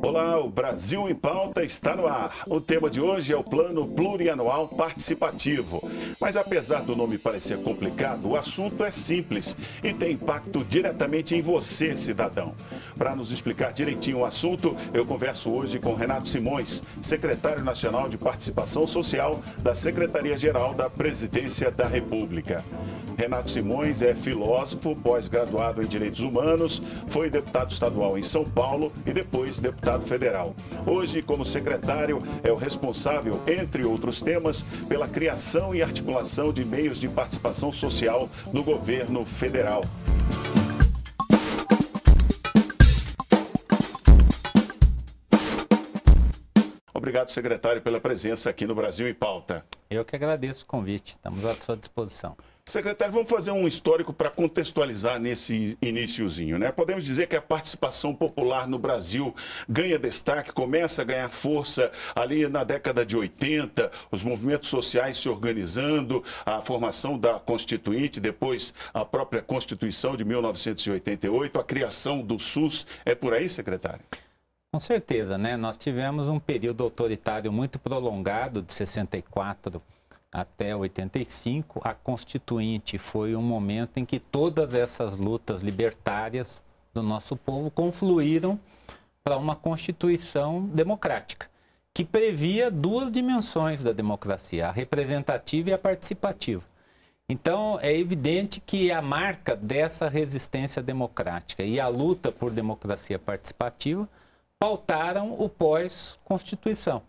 Olá, o Brasil em Pauta está no ar. O tema de hoje é o Plano Plurianual Participativo. Mas apesar do nome parecer complicado, o assunto é simples e tem impacto diretamente em você, cidadão. Para nos explicar direitinho o assunto, eu converso hoje com Renato Simões, secretário nacional de Participação Social da Secretaria-Geral da Presidência da República. Renato Simões é filósofo, pós-graduado em Direitos Humanos, foi deputado estadual em São Paulo e depois deputado Estado federal. Hoje, como secretário, é o responsável, entre outros temas, pela criação e articulação de meios de participação social no governo federal. Obrigado, secretário, pela presença aqui no Brasil em Pauta. Eu que agradeço o convite. Estamos à sua disposição. Secretário, vamos fazer um histórico para contextualizar nesse iníciozinho, né? Podemos dizer que a participação popular no Brasil ganha destaque, começa a ganhar força ali na década de 80, os movimentos sociais se organizando, a formação da Constituinte, depois a própria Constituição de 1988, a criação do SUS. É por aí, secretário? Com certeza, né? Nós tivemos um período autoritário muito prolongado de 64 até 85, a Constituinte foi um momento em que todas essas lutas libertárias do nosso povo confluíram para uma Constituição democrática, que previa duas dimensões da democracia, a representativa e a participativa. Então, é evidente que a marca dessa resistência democrática e a luta por democracia participativa pautaram o pós-constituição.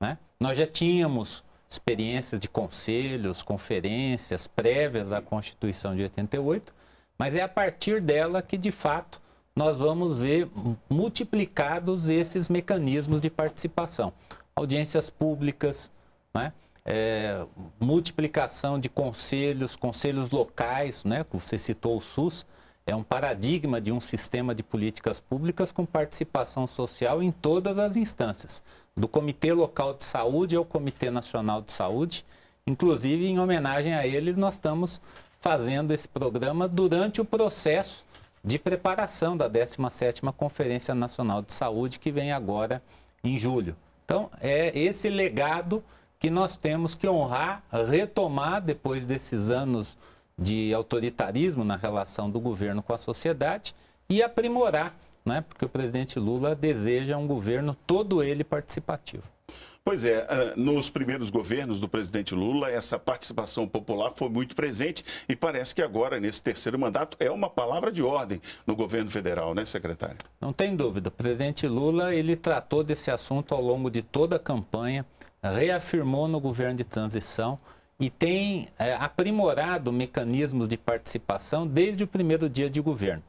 Né? Nós já tínhamos experiências de conselhos, conferências prévias à Constituição de 88, mas é a partir dela que, de fato, nós vamos ver multiplicados esses mecanismos de participação. Audiências públicas, né? é, multiplicação de conselhos, conselhos locais, né? você citou o SUS, é um paradigma de um sistema de políticas públicas com participação social em todas as instâncias do Comitê Local de Saúde ao Comitê Nacional de Saúde. Inclusive, em homenagem a eles, nós estamos fazendo esse programa durante o processo de preparação da 17ª Conferência Nacional de Saúde, que vem agora em julho. Então, é esse legado que nós temos que honrar, retomar depois desses anos de autoritarismo na relação do governo com a sociedade e aprimorar né? porque o presidente Lula deseja um governo todo ele participativo. Pois é, ah, nos primeiros governos do presidente Lula, essa participação popular foi muito presente e parece que agora, nesse terceiro mandato, é uma palavra de ordem no governo federal, né, secretário? Não tem dúvida. O presidente Lula, ele tratou desse assunto ao longo de toda a campanha, reafirmou no governo de transição e tem é, aprimorado mecanismos de participação desde o primeiro dia de governo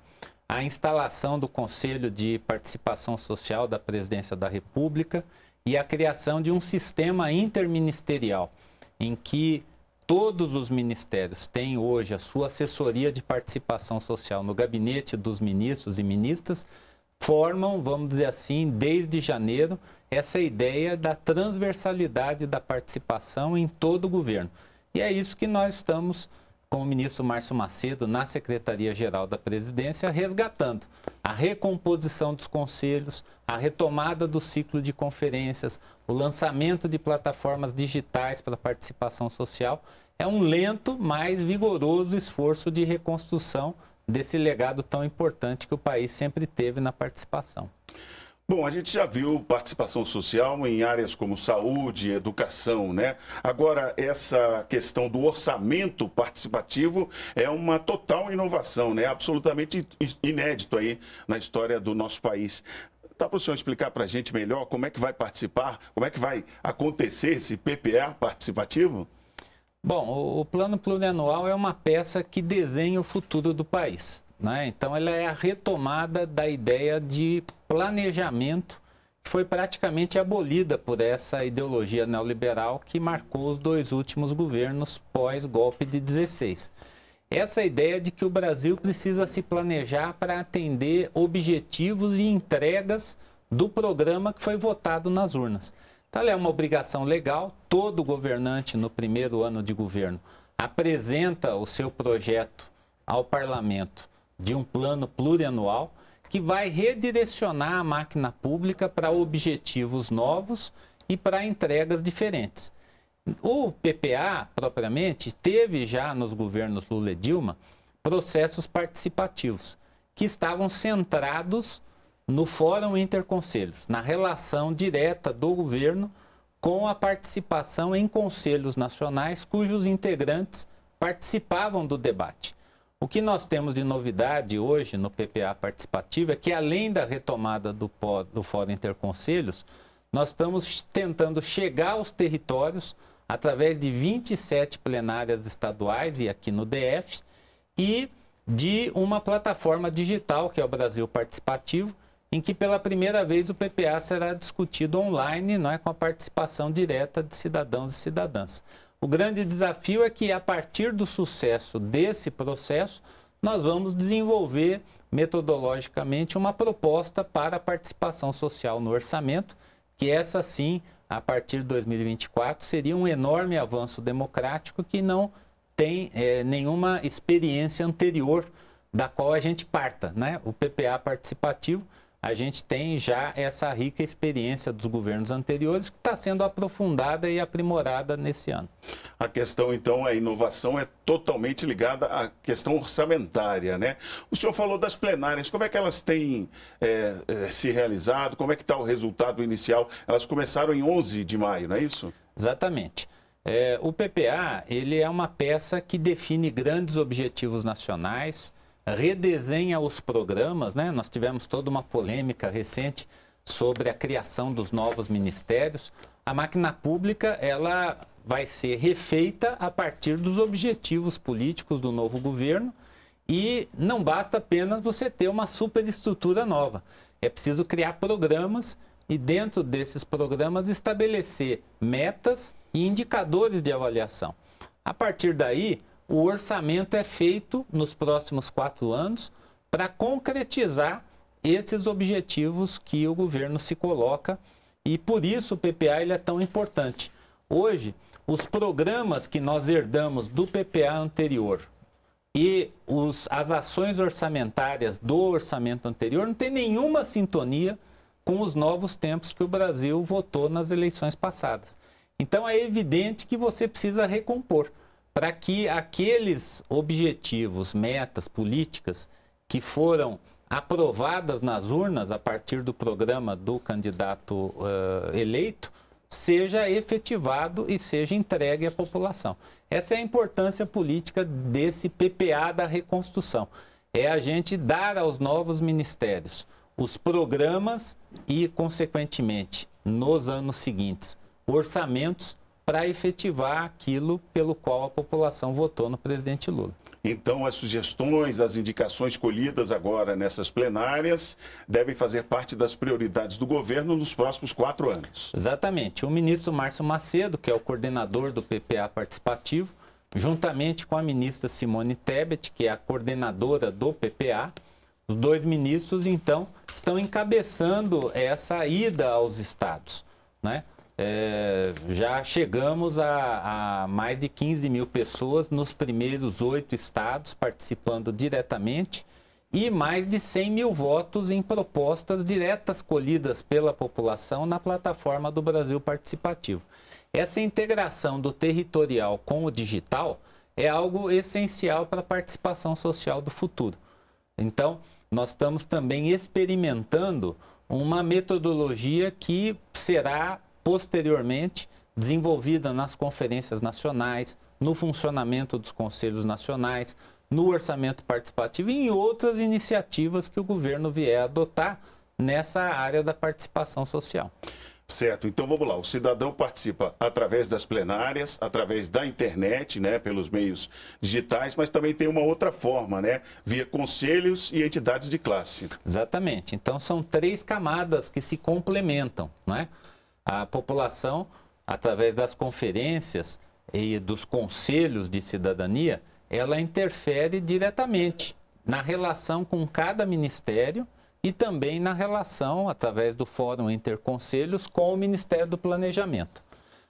a instalação do Conselho de Participação Social da Presidência da República e a criação de um sistema interministerial em que todos os ministérios têm hoje a sua assessoria de participação social no gabinete dos ministros e ministras, formam, vamos dizer assim, desde janeiro, essa ideia da transversalidade da participação em todo o governo. E é isso que nós estamos com o ministro Márcio Macedo na Secretaria-Geral da Presidência, resgatando a recomposição dos conselhos, a retomada do ciclo de conferências, o lançamento de plataformas digitais para participação social. É um lento, mas vigoroso esforço de reconstrução desse legado tão importante que o país sempre teve na participação. Bom, a gente já viu participação social em áreas como saúde, educação, né? Agora, essa questão do orçamento participativo é uma total inovação, né? Absolutamente inédito aí na história do nosso país. Dá tá para o senhor explicar para a gente melhor como é que vai participar, como é que vai acontecer esse PPA participativo? Bom, o plano plurianual é uma peça que desenha o futuro do país. Né? Então, ela é a retomada da ideia de planejamento que foi praticamente abolida por essa ideologia neoliberal que marcou os dois últimos governos pós-golpe de 16. Essa ideia de que o Brasil precisa se planejar para atender objetivos e entregas do programa que foi votado nas urnas. Então, ela é uma obrigação legal, todo governante no primeiro ano de governo apresenta o seu projeto ao parlamento de um plano plurianual que vai redirecionar a máquina pública para objetivos novos e para entregas diferentes. O PPA, propriamente, teve já nos governos Lula e Dilma processos participativos que estavam centrados no Fórum Interconselhos, na relação direta do governo com a participação em conselhos nacionais cujos integrantes participavam do debate. O que nós temos de novidade hoje no PPA participativo é que, além da retomada do, do Fórum Interconselhos, nós estamos tentando chegar aos territórios através de 27 plenárias estaduais e aqui no DF e de uma plataforma digital que é o Brasil Participativo, em que pela primeira vez o PPA será discutido online, não é com a participação direta de cidadãos e cidadãs. O grande desafio é que, a partir do sucesso desse processo, nós vamos desenvolver metodologicamente uma proposta para a participação social no orçamento, que essa sim, a partir de 2024, seria um enorme avanço democrático que não tem é, nenhuma experiência anterior da qual a gente parta, né? O PPA participativo a gente tem já essa rica experiência dos governos anteriores que está sendo aprofundada e aprimorada nesse ano. A questão, então, a inovação é totalmente ligada à questão orçamentária, né? O senhor falou das plenárias, como é que elas têm é, é se realizado, como é que está o resultado inicial? Elas começaram em 11 de maio, não é isso? Exatamente. É, o PPA, ele é uma peça que define grandes objetivos nacionais, redesenha os programas, né? Nós tivemos toda uma polêmica recente sobre a criação dos novos ministérios. A máquina pública, ela vai ser refeita a partir dos objetivos políticos do novo governo e não basta apenas você ter uma superestrutura nova. É preciso criar programas e dentro desses programas estabelecer metas e indicadores de avaliação. A partir daí, o orçamento é feito nos próximos quatro anos para concretizar esses objetivos que o governo se coloca e por isso o PPA ele é tão importante. Hoje, os programas que nós herdamos do PPA anterior e os, as ações orçamentárias do orçamento anterior não tem nenhuma sintonia com os novos tempos que o Brasil votou nas eleições passadas. Então é evidente que você precisa recompor para que aqueles objetivos, metas políticas que foram aprovadas nas urnas a partir do programa do candidato uh, eleito seja efetivado e seja entregue à população. Essa é a importância política desse PPA da reconstrução. É a gente dar aos novos ministérios os programas e, consequentemente, nos anos seguintes, orçamentos para efetivar aquilo pelo qual a população votou no presidente Lula. Então, as sugestões, as indicações colhidas agora nessas plenárias devem fazer parte das prioridades do governo nos próximos quatro anos. Exatamente. O ministro Márcio Macedo, que é o coordenador do PPA participativo, juntamente com a ministra Simone Tebet, que é a coordenadora do PPA, os dois ministros, então, estão encabeçando essa ida aos estados. Né? é, já chegamos a, a, mais de 15 mil pessoas nos primeiros oito estados participando diretamente e mais de 100 mil votos em propostas diretas colhidas pela população na plataforma do Brasil Participativo. Essa integração do territorial com o digital é algo essencial para a participação social do futuro. Então, nós estamos também experimentando uma metodologia que será posteriormente desenvolvida nas conferências nacionais, no funcionamento dos conselhos nacionais, no orçamento participativo e em outras iniciativas que o governo vier adotar nessa área da participação social. Certo, então vamos lá. O cidadão participa através das plenárias, através da internet, né, pelos meios digitais, mas também tem uma outra forma, né, via conselhos e entidades de classe. Exatamente. Então são três camadas que se complementam, é? a população, através das conferências e dos conselhos de cidadania, ela interfere diretamente na relação com cada ministério e também na relação, através do Fórum Interconselhos, com o Ministério do Planejamento.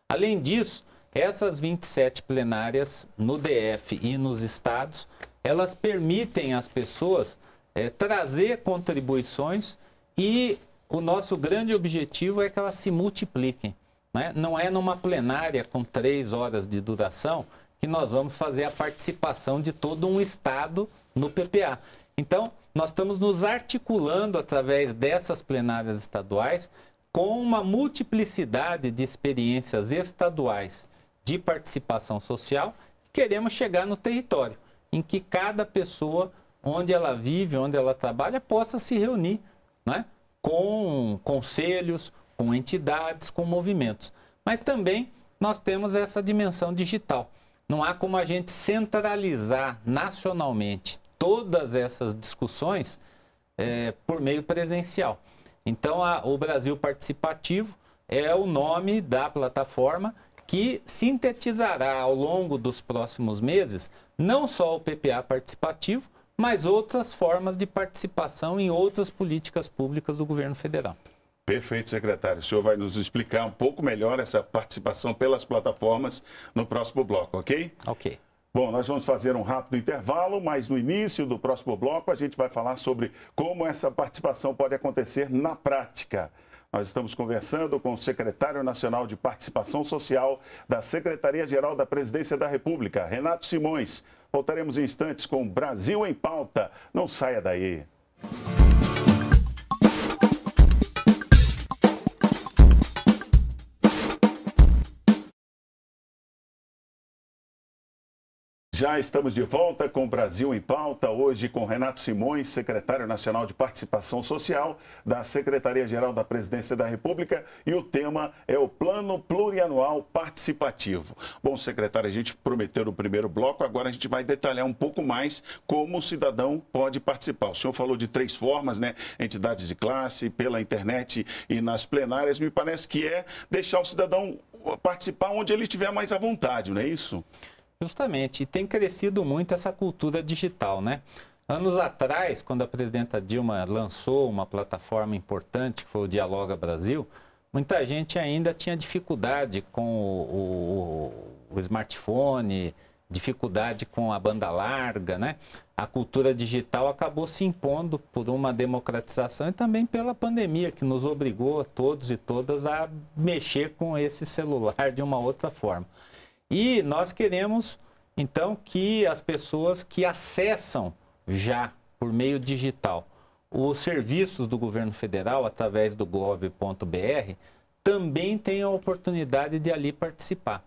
Além disso, essas 27 plenárias no DF e nos estados, elas permitem às pessoas é, trazer contribuições e o nosso grande objetivo é que elas se multipliquem. Né? Não é numa plenária com três horas de duração que nós vamos fazer a participação de todo um Estado no PPA. Então, nós estamos nos articulando através dessas plenárias estaduais com uma multiplicidade de experiências estaduais de participação social. Queremos chegar no território em que cada pessoa, onde ela vive, onde ela trabalha, possa se reunir. Né? com conselhos, com entidades, com movimentos. Mas também nós temos essa dimensão digital. Não há como a gente centralizar nacionalmente todas essas discussões é, por meio presencial. Então, a, o Brasil Participativo é o nome da plataforma que sintetizará ao longo dos próximos meses não só o PPA participativo, mas outras formas de participação em outras políticas públicas do governo federal. Perfeito, secretário. O senhor vai nos explicar um pouco melhor essa participação pelas plataformas no próximo bloco, ok? Ok. Bom, nós vamos fazer um rápido intervalo, mas no início do próximo bloco a gente vai falar sobre como essa participação pode acontecer na prática. Nós estamos conversando com o secretário nacional de participação social da Secretaria-Geral da Presidência da República, Renato Simões. Voltaremos em instantes com Brasil em Pauta. Não saia daí. Já estamos de volta com Brasil em Pauta, hoje com Renato Simões, secretário nacional de Participação Social da Secretaria-Geral da Presidência da República, e o tema é o Plano Plurianual Participativo. Bom, secretário, a gente prometeu no primeiro bloco, agora a gente vai detalhar um pouco mais como o cidadão pode participar. O senhor falou de três formas, né? Entidades de classe, pela internet e nas plenárias. Me parece que é deixar o cidadão participar onde ele estiver mais à vontade, não é isso? Justamente, e tem crescido muito essa cultura digital, né? Anos atrás, quando a presidenta Dilma lançou uma plataforma importante, que foi o Dialoga Brasil, muita gente ainda tinha dificuldade com o, o, o smartphone, dificuldade com a banda larga, né? A cultura digital acabou se impondo por uma democratização e também pela pandemia, que nos obrigou a todos e todas a mexer com esse celular de uma outra forma. E nós queremos, então, que as pessoas que acessam já por meio digital os serviços do governo federal através do gov.br também tenham a oportunidade de ali participar.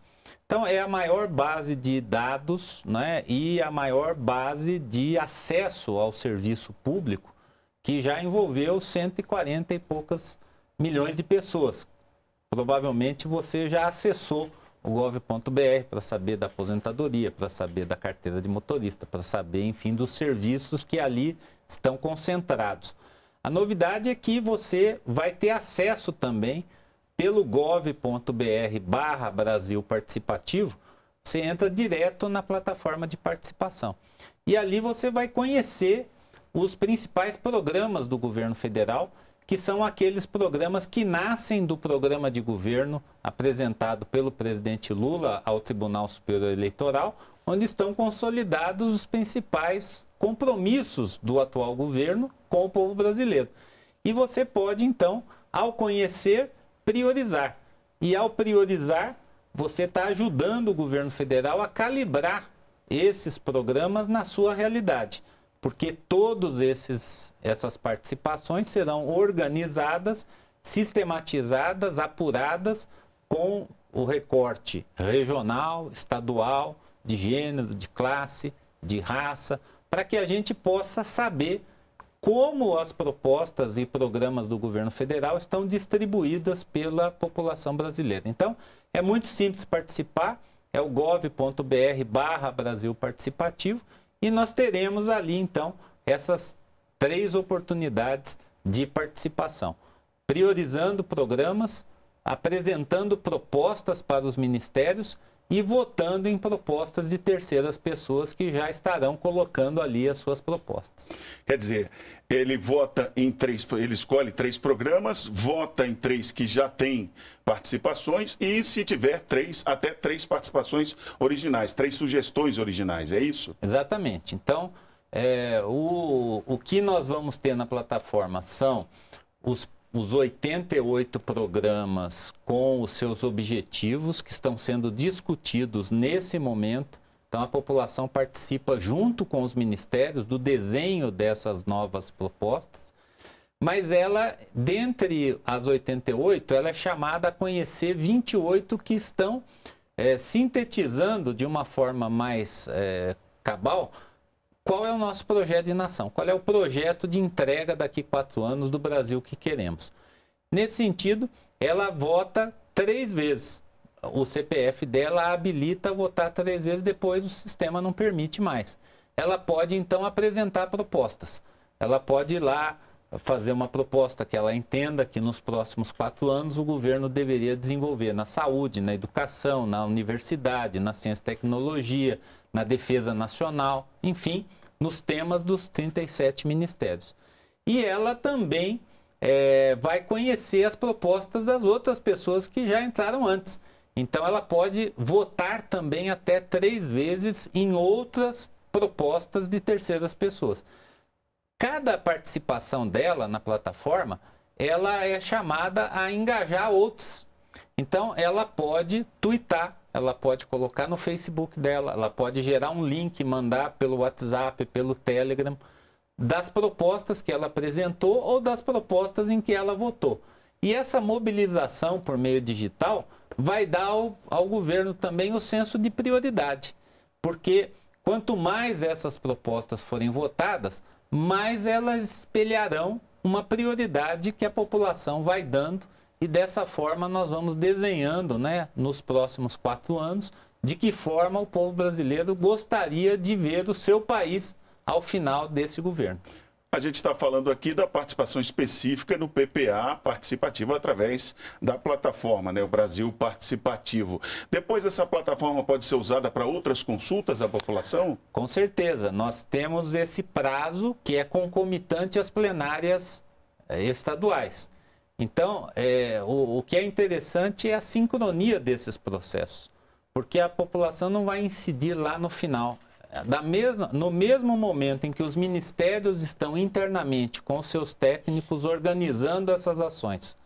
Então, é a maior base de dados né, e a maior base de acesso ao serviço público, que já envolveu 140 e poucas milhões de pessoas. Provavelmente você já acessou o gov.br para saber da aposentadoria, para saber da carteira de motorista, para saber, enfim, dos serviços que ali estão concentrados. A novidade é que você vai ter acesso também pelo gov.br barra Brasil Participativo, você entra direto na plataforma de participação. E ali você vai conhecer os principais programas do governo federal que são aqueles programas que nascem do programa de governo apresentado pelo presidente Lula ao Tribunal Superior Eleitoral, onde estão consolidados os principais compromissos do atual governo com o povo brasileiro. E você pode, então, ao conhecer, priorizar. E ao priorizar, você está ajudando o governo federal a calibrar esses programas na sua realidade porque todos esses essas participações serão organizadas, sistematizadas, apuradas com o recorte regional, estadual, de gênero, de classe, de raça, para que a gente possa saber como as propostas e programas do governo federal estão distribuídas pela população brasileira. Então, é muito simples participar, é o gov.br barra Brasil Participativo e nós teremos ali então essas três oportunidades de participação, priorizando programas, apresentando propostas para os ministérios e votando em propostas de terceiras pessoas que já estarão colocando ali as suas propostas. Quer dizer, ele vota em três, ele escolhe três programas, vota em três que já têm participações e se tiver três, até três participações originais, três sugestões originais, é isso? Exatamente. Então, é, o, o que nós vamos ter na plataforma são os os 88 programas com os seus objetivos que estão sendo discutidos nesse momento. Então, a população participa junto com os ministérios do desenho dessas novas propostas. Mas ela, dentre as 88, ela é chamada a conhecer 28 que estão é, sintetizando de uma forma mais é, cabal qual é o nosso projeto de nação? Qual é o projeto de entrega daqui quatro anos do Brasil que queremos? Nesse sentido, ela vota três vezes. O CPF dela habilita a votar três vezes, depois o sistema não permite mais. Ela pode então apresentar propostas. Ela pode ir lá fazer uma proposta que ela entenda que nos próximos quatro anos o governo deveria desenvolver na saúde, na educação, na universidade, na ciência e tecnologia, na defesa nacional, enfim, nos temas dos 37 ministérios. E ela também é, vai conhecer as propostas das outras pessoas que já entraram antes. Então, ela pode votar também até três vezes em outras propostas de terceiras pessoas. Cada participação dela na plataforma, ela é chamada a engajar outros. Então, ela pode twittar ela pode colocar no Facebook dela, ela pode gerar um link, mandar pelo WhatsApp, pelo Telegram, das propostas que ela apresentou ou das propostas em que ela votou. E essa mobilização por meio digital vai dar ao, ao governo também o senso de prioridade, porque quanto mais essas propostas forem votadas, mais elas espelharão uma prioridade que a população vai dando e dessa forma nós vamos desenhando, né, nos próximos quatro anos, de que forma o povo brasileiro gostaria de ver o seu país ao final desse governo. A gente está falando aqui da participação específica no PPA participativo através da plataforma, né? O Brasil Participativo. Depois essa plataforma pode ser usada para outras consultas à população? Com certeza. Nós temos esse prazo que é concomitante às plenárias eh, estaduais. Então, é, o, o que é interessante é a sincronia desses processos, porque a população não vai incidir lá no final. Da mesma, no mesmo momento em que os ministérios estão internamente com seus técnicos organizando essas ações,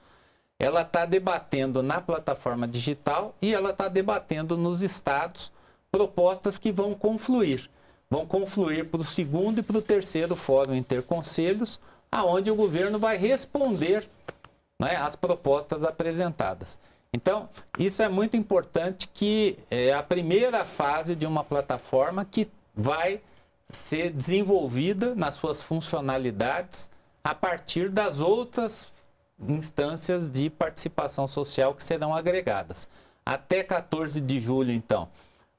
ela está debatendo na plataforma digital e ela está debatendo nos estados propostas que vão confluir. Vão confluir para o segundo e para o terceiro fórum interconselhos, aonde o governo vai responder né, as propostas apresentadas. Então, isso é muito importante que é a primeira fase de uma plataforma que vai ser desenvolvida nas suas funcionalidades a partir das outras instâncias de participação social que serão agregadas. Até 14 de julho, então,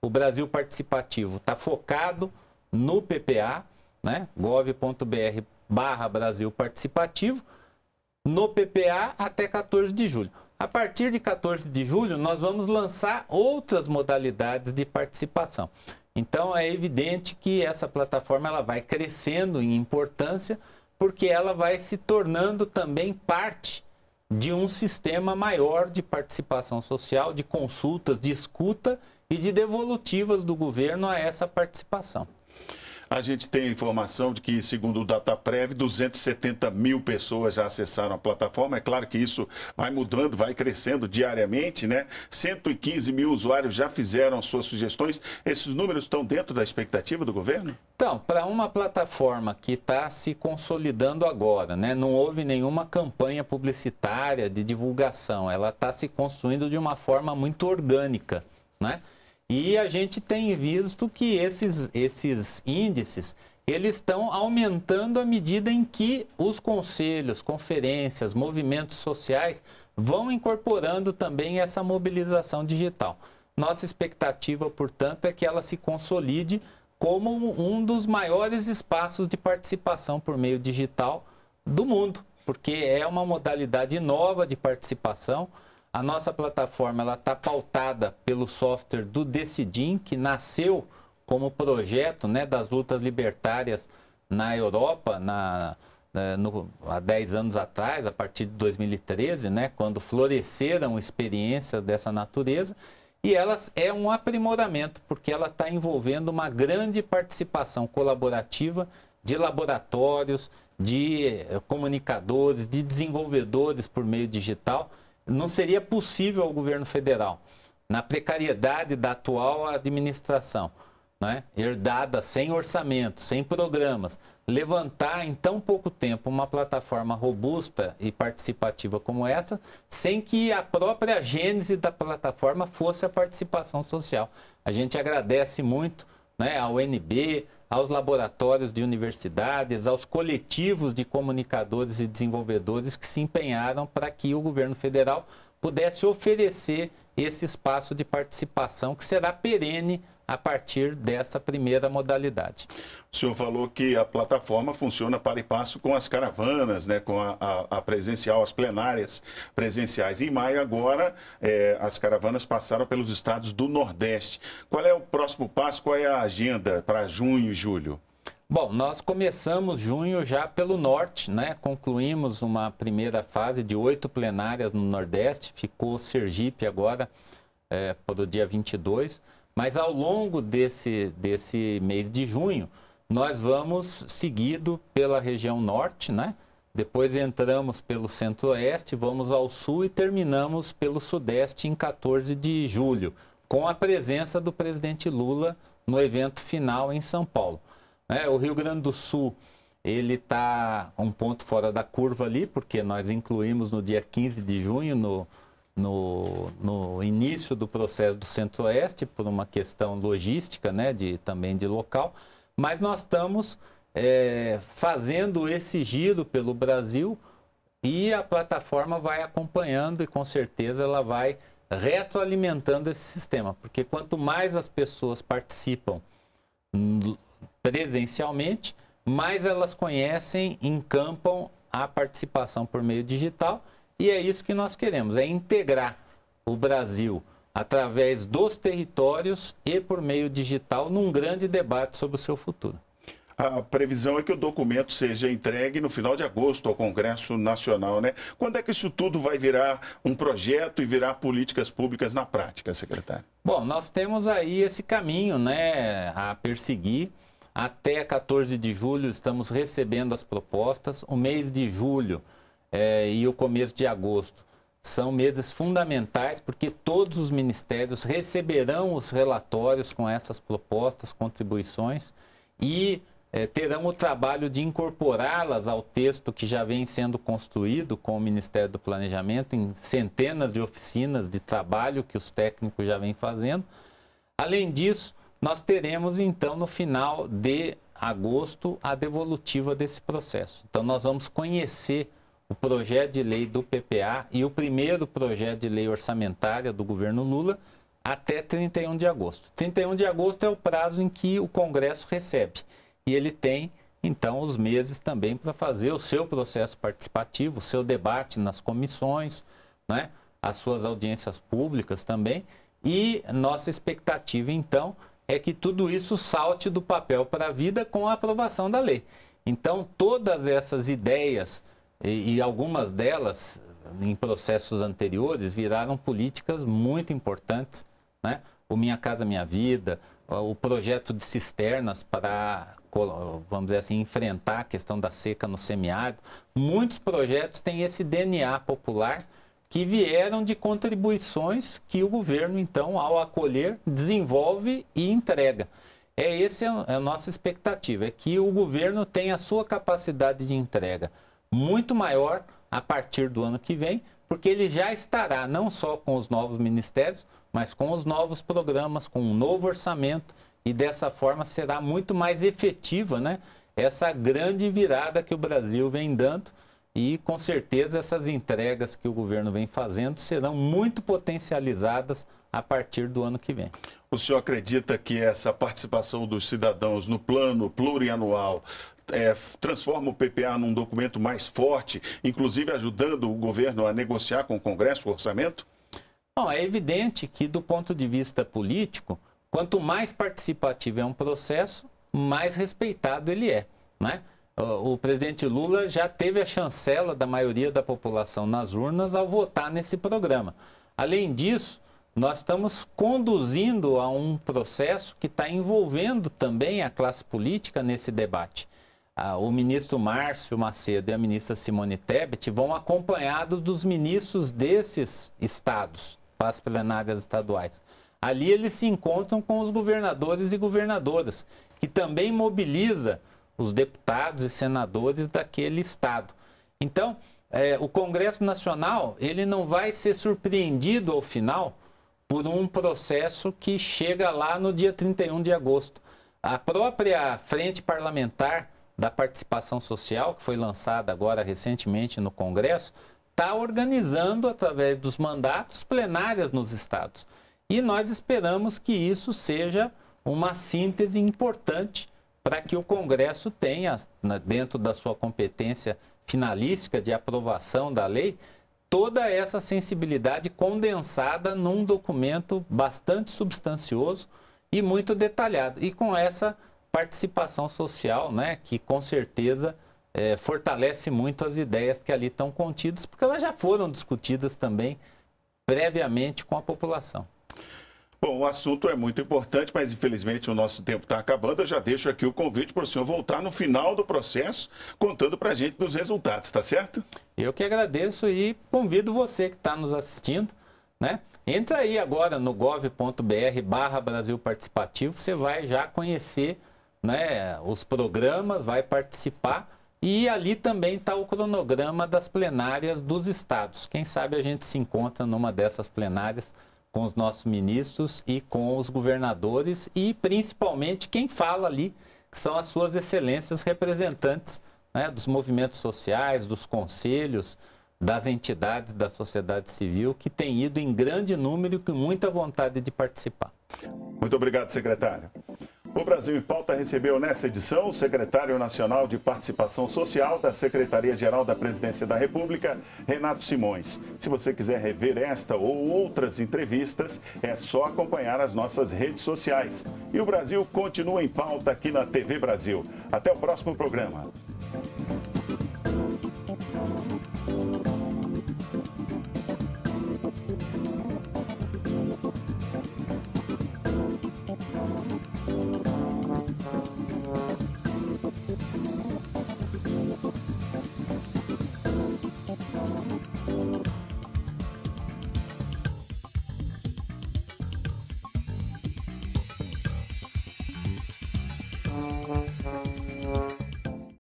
o Brasil Participativo está focado no PPA, né? gov.br barra Brasil Participativo, no PPA até 14 de julho. A partir de 14 de julho, nós vamos lançar outras modalidades de participação. Então, é evidente que essa plataforma ela vai crescendo em importância, porque ela vai se tornando também parte de um sistema maior de participação social, de consultas, de escuta e de devolutivas do governo a essa participação. A gente tem a informação de que, segundo o Dataprev, 270 mil pessoas já acessaram a plataforma. É claro que isso vai mudando, vai crescendo diariamente, né? 115 mil usuários já fizeram suas sugestões. Esses números estão dentro da expectativa do governo? Então, para uma plataforma que está se consolidando agora, né? Não houve nenhuma campanha publicitária de divulgação. Ela está se construindo de uma forma muito orgânica, né? E a gente tem visto que esses, esses índices eles estão aumentando à medida em que os conselhos, conferências, movimentos sociais vão incorporando também essa mobilização digital. Nossa expectativa, portanto, é que ela se consolide como um dos maiores espaços de participação por meio digital do mundo, porque é uma modalidade nova de participação a nossa plataforma está pautada pelo software do Decidim, que nasceu como projeto né, das lutas libertárias na Europa na, né, no, há 10 anos atrás, a partir de 2013, né, quando floresceram experiências dessa natureza. E ela é um aprimoramento, porque ela está envolvendo uma grande participação colaborativa de laboratórios, de eh, comunicadores, de desenvolvedores por meio digital não seria possível o governo federal, na precariedade da atual administração, né, herdada sem orçamento, sem programas, levantar em tão pouco tempo uma plataforma robusta e participativa como essa, sem que a própria gênese da plataforma fosse a participação social. A gente agradece muito né, ao NB, aos laboratórios de universidades, aos coletivos de comunicadores e desenvolvedores que se empenharam para que o governo federal pudesse oferecer esse espaço de participação que será perene a partir dessa primeira modalidade. O senhor falou que a plataforma funciona para e passo com as caravanas, né, com a, a, a presencial, as plenárias presenciais. Em maio, agora, é, as caravanas passaram pelos estados do Nordeste. Qual é o próximo passo? Qual é a agenda para junho e julho? Bom, nós começamos junho já pelo norte, né? Concluímos uma primeira fase de oito plenárias no Nordeste, ficou Sergipe agora é, para o dia 22. Mas ao longo desse, desse mês de junho, nós vamos seguido pela região norte, né? Depois entramos pelo centro-oeste, vamos ao sul e terminamos pelo sudeste em 14 de julho, com a presença do presidente Lula no evento final em São Paulo. É, o Rio Grande do Sul ele está um ponto fora da curva ali, porque nós incluímos no dia 15 de junho no, no, no início do processo do Centro-Oeste, por uma questão logística, né, de, também de local, mas nós estamos é, fazendo esse giro pelo Brasil e a plataforma vai acompanhando e com certeza ela vai retroalimentando esse sistema, porque quanto mais as pessoas participam presencialmente, mais elas conhecem, encampam a participação por meio digital e é isso que nós queremos, é integrar o Brasil através dos territórios e por meio digital num grande debate sobre o seu futuro. A previsão é que o documento seja entregue no final de agosto ao Congresso Nacional, né? Quando é que isso tudo vai virar um projeto e virar políticas públicas na prática, secretário? Bom, nós temos aí esse caminho, né, a perseguir. Até 14 de julho estamos recebendo as propostas. O mês de julho é, e o começo de agosto são meses fundamentais porque todos os ministérios receberão os relatórios com essas propostas, contribuições e é, terão o trabalho de incorporá-las ao texto que já vem sendo construído com o Ministério do Planejamento em centenas de oficinas de trabalho que os técnicos já vêm fazendo. Além disso, nós teremos então no final de agosto a devolutiva desse processo. Então nós vamos conhecer o projeto de lei do PPA e o primeiro projeto de lei orçamentária do governo Lula até 31 de agosto. 31 de agosto é o prazo em que o Congresso recebe e ele tem então os meses também para fazer o seu processo participativo, o seu debate nas comissões, né? as suas audiências públicas também. E nossa expectativa então é que tudo isso salte do papel para a vida com a aprovação da lei. Então todas essas ideias e, e algumas delas, em processos anteriores, viraram políticas muito importantes, né? O Minha Casa Minha Vida, o projeto de cisternas para, vamos dizer assim, enfrentar a questão da seca no semiárido. Muitos projetos têm esse DNA popular que vieram de contribuições que o governo, então, ao acolher, desenvolve e entrega. É essa é a nossa expectativa, é que o governo tenha a sua capacidade de entrega muito maior a partir do ano que vem, porque ele já estará não só com os novos ministérios, mas com os novos programas, com um novo orçamento e dessa forma será muito mais efetiva, né? Essa grande virada que o Brasil vem dando e com certeza essas entregas que o governo vem fazendo serão muito potencializadas a partir do ano que vem. O senhor acredita que essa participação dos cidadãos no plano plurianual é, transforma o PPA num documento mais forte, inclusive ajudando o governo a negociar com o Congresso o orçamento? Bom, é evidente que, do ponto de vista político, quanto mais participativo é um processo, mais respeitado ele é. Né? O, o presidente Lula já teve a chancela da maioria da população nas urnas ao votar nesse programa. Além disso, nós estamos conduzindo a um processo que está envolvendo também a classe política nesse debate ah, o ministro Márcio Macedo e a ministra Simone Tebet vão acompanhados dos ministros desses estados, das as plenárias estaduais. Ali eles se encontram com os governadores e governadoras, que também mobiliza os deputados e senadores daquele estado. Então, é, o Congresso Nacional ele não vai ser surpreendido ao final por um processo que chega lá no dia 31 de agosto. A própria frente parlamentar da participação social, que foi lançada agora recentemente no Congresso, está organizando, através dos mandatos, plenárias nos estados. E nós esperamos que isso seja uma síntese importante para que o Congresso tenha, né, dentro da sua competência finalística de aprovação da lei, toda essa sensibilidade condensada num documento bastante substancioso e muito detalhado. E com essa participação social, né, que com certeza é, fortalece muito as ideias que ali estão contidas, porque elas já foram discutidas também previamente com a população. Bom, o assunto é muito importante, mas infelizmente o nosso tempo está acabando. Eu já deixo aqui o convite para o senhor voltar no final do processo, contando para a gente dos resultados, tá certo? Eu que agradeço e convido você que está nos assistindo, né? Entra aí agora no gov.br barra Brasil Participativo, você vai já conhecer né, os programas, vai participar. E ali também está o cronograma das plenárias dos estados. Quem sabe a gente se encontra numa dessas plenárias com os nossos ministros e com os governadores e principalmente quem fala ali, que são as suas excelências representantes né, dos movimentos sociais, dos conselhos, das entidades da sociedade civil que têm ido em grande número e com muita vontade de participar. Muito obrigado, secretário. O Brasil em Pauta recebeu nessa edição o secretário nacional de participação social da Secretaria-Geral da Presidência da República, Renato Simões. Se você quiser rever esta ou outras entrevistas, é só acompanhar as nossas redes sociais. E o Brasil continua em pauta aqui na TV Brasil. Até o próximo programa.